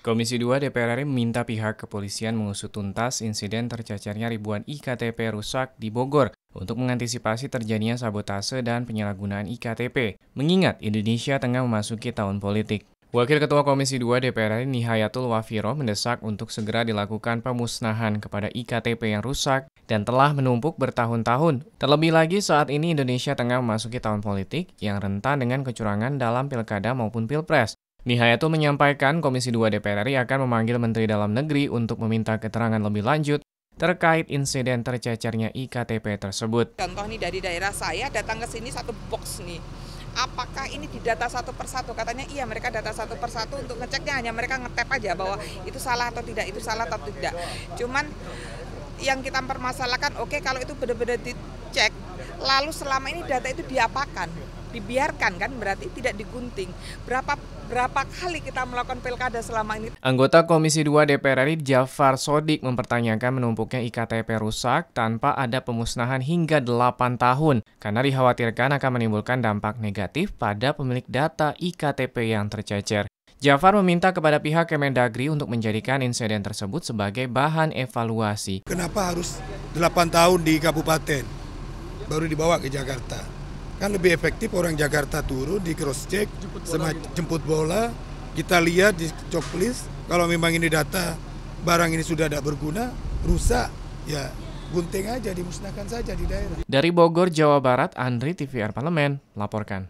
Komisi 2 DPR RI meminta pihak kepolisian mengusut tuntas insiden tercacarnya ribuan IKTP rusak di Bogor untuk mengantisipasi terjadinya sabotase dan penyalahgunaan IKTP, mengingat Indonesia tengah memasuki tahun politik. Wakil Ketua Komisi 2 DPR RI Nihayatul Wafiro mendesak untuk segera dilakukan pemusnahan kepada IKTP yang rusak dan telah menumpuk bertahun-tahun. Terlebih lagi saat ini Indonesia tengah memasuki tahun politik yang rentan dengan kecurangan dalam pilkada maupun pilpres. Nihayatul menyampaikan Komisi 2 DPR RI akan memanggil Menteri Dalam Negeri untuk meminta keterangan lebih lanjut terkait insiden tercecernya IKTP tersebut. Contoh nih dari daerah saya datang ke sini satu box nih. Apakah ini didata satu persatu? Katanya iya mereka data satu persatu untuk ngeceknya hanya mereka ngetep aja bahwa itu salah atau tidak, itu salah atau tidak. Cuman yang kita permasalahkan oke okay, kalau itu benar-benar dicek lalu selama ini data itu diapakan? dibiarkan kan berarti tidak digunting. Berapa berapa kali kita melakukan pilkada selama ini? Anggota Komisi 2 DPR RI Jafar Sodik mempertanyakan menumpuknya IKTP rusak tanpa ada pemusnahan hingga 8 tahun karena dikhawatirkan akan menimbulkan dampak negatif pada pemilik data IKTP yang tercecer. Jafar meminta kepada pihak Kemendagri untuk menjadikan insiden tersebut sebagai bahan evaluasi. Kenapa harus 8 tahun di kabupaten? baru dibawa ke Jakarta. Kan lebih efektif orang Jakarta turun di cross check, jemput bola, jemput bola kita lihat di checklist kalau memang ini data barang ini sudah tidak berguna, rusak, ya gunting aja, dimusnahkan saja di daerah. Dari Bogor, Jawa Barat, Andri TVR Parlemen laporkan.